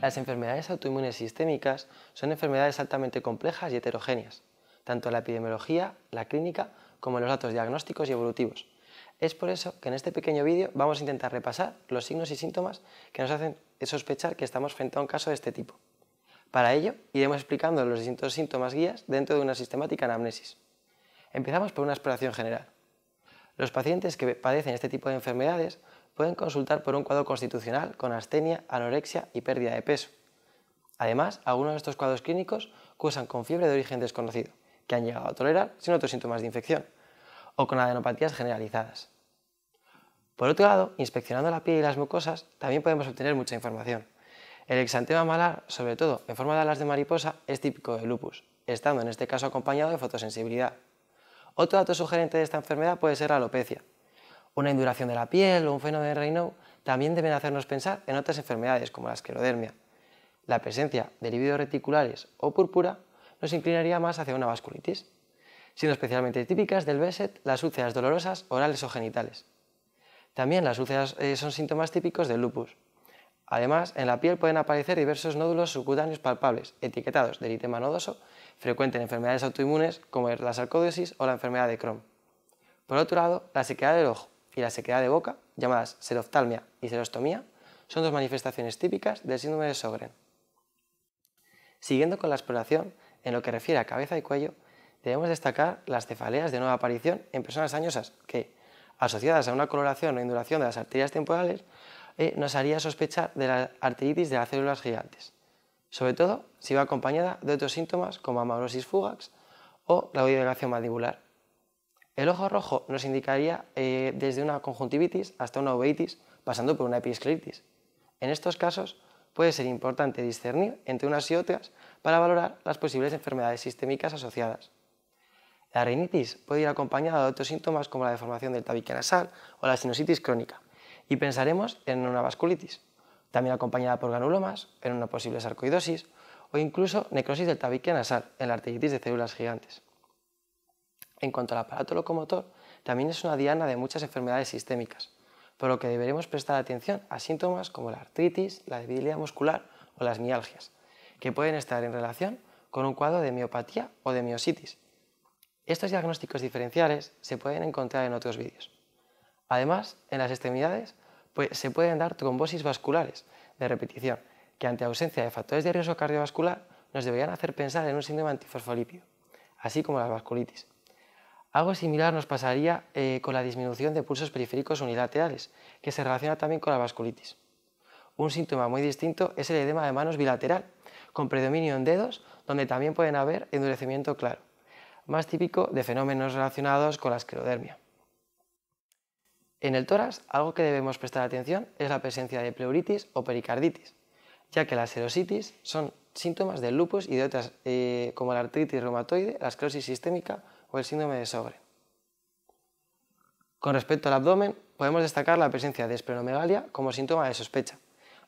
Las enfermedades autoinmunes sistémicas son enfermedades altamente complejas y heterogéneas, tanto en la epidemiología, la clínica, como en los datos diagnósticos y evolutivos. Es por eso que en este pequeño vídeo vamos a intentar repasar los signos y síntomas que nos hacen sospechar que estamos frente a un caso de este tipo. Para ello, iremos explicando los distintos síntomas guías dentro de una sistemática anamnesis. Empezamos por una exploración general. Los pacientes que padecen este tipo de enfermedades pueden consultar por un cuadro constitucional con astenia, anorexia y pérdida de peso. Además, algunos de estos cuadros clínicos cursan con fiebre de origen desconocido, que han llegado a tolerar sin otros síntomas de infección, o con adenopatías generalizadas. Por otro lado, inspeccionando la piel y las mucosas, también podemos obtener mucha información. El exantema malar, sobre todo en forma de alas de mariposa, es típico del lupus, estando en este caso acompañado de fotosensibilidad. Otro dato sugerente de esta enfermedad puede ser la alopecia, una induración de la piel o un fenómeno de Raynaud también deben hacernos pensar en otras enfermedades como la esclerodermia. La presencia de libidos reticulares o púrpura nos inclinaría más hacia una vasculitis, siendo especialmente típicas del BESET las úlceras dolorosas orales o genitales. También las úlceras eh, son síntomas típicos del lupus. Además, en la piel pueden aparecer diversos nódulos subcutáneos palpables, etiquetados de eritema nodoso, frecuente en enfermedades autoinmunes como la sarcoidosis o la enfermedad de Crohn. Por otro lado, la sequedad del ojo, y la sequedad de boca, llamadas seroftalmia y serostomía, son dos manifestaciones típicas del síndrome de Sogren. Siguiendo con la exploración, en lo que refiere a cabeza y cuello, debemos destacar las cefaleas de nueva aparición en personas añosas que, asociadas a una coloración o induración de las arterias temporales, eh, nos haría sospechar de la arteritis de las células gigantes, sobre todo si va acompañada de otros síntomas como amaurosis fugax o la mandibular, el ojo rojo nos indicaría eh, desde una conjuntivitis hasta una uveitis, pasando por una episcleritis. En estos casos puede ser importante discernir entre unas y otras para valorar las posibles enfermedades sistémicas asociadas. La rinitis puede ir acompañada de otros síntomas como la deformación del tabique nasal o la sinusitis crónica, y pensaremos en una vasculitis, también acompañada por granulomas, en una posible sarcoidosis o incluso necrosis del tabique nasal en la artritis de células gigantes. En cuanto al aparato locomotor, también es una diana de muchas enfermedades sistémicas, por lo que deberemos prestar atención a síntomas como la artritis, la debilidad muscular o las mialgias, que pueden estar en relación con un cuadro de miopatía o de miositis. Estos diagnósticos diferenciales se pueden encontrar en otros vídeos. Además, en las extremidades pues, se pueden dar trombosis vasculares de repetición, que ante ausencia de factores de riesgo cardiovascular nos deberían hacer pensar en un síndrome antifosfolípido, así como las vasculitis. Algo similar nos pasaría eh, con la disminución de pulsos periféricos unilaterales, que se relaciona también con la vasculitis. Un síntoma muy distinto es el edema de manos bilateral, con predominio en dedos, donde también pueden haber endurecimiento claro, más típico de fenómenos relacionados con la esclerodermia. En el tórax, algo que debemos prestar atención es la presencia de pleuritis o pericarditis, ya que las serositis son síntomas del lupus y de otras eh, como la artritis reumatoide, la esclerosis sistémica o el síndrome de Sobre. Con respecto al abdomen, podemos destacar la presencia de esplenomegalia como síntoma de sospecha.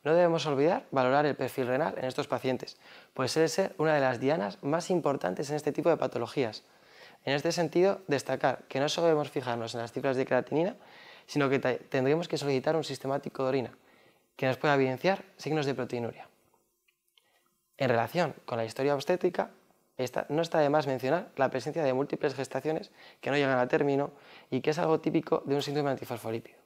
No debemos olvidar valorar el perfil renal en estos pacientes, pues es ser una de las dianas más importantes en este tipo de patologías. En este sentido, destacar que no solo debemos fijarnos en las cifras de creatinina, sino que tendremos que solicitar un sistemático de orina, que nos pueda evidenciar signos de proteinuria. En relación con la historia obstétrica, no está de más mencionar la presencia de múltiples gestaciones que no llegan a término y que es algo típico de un síndrome antifosfolípido.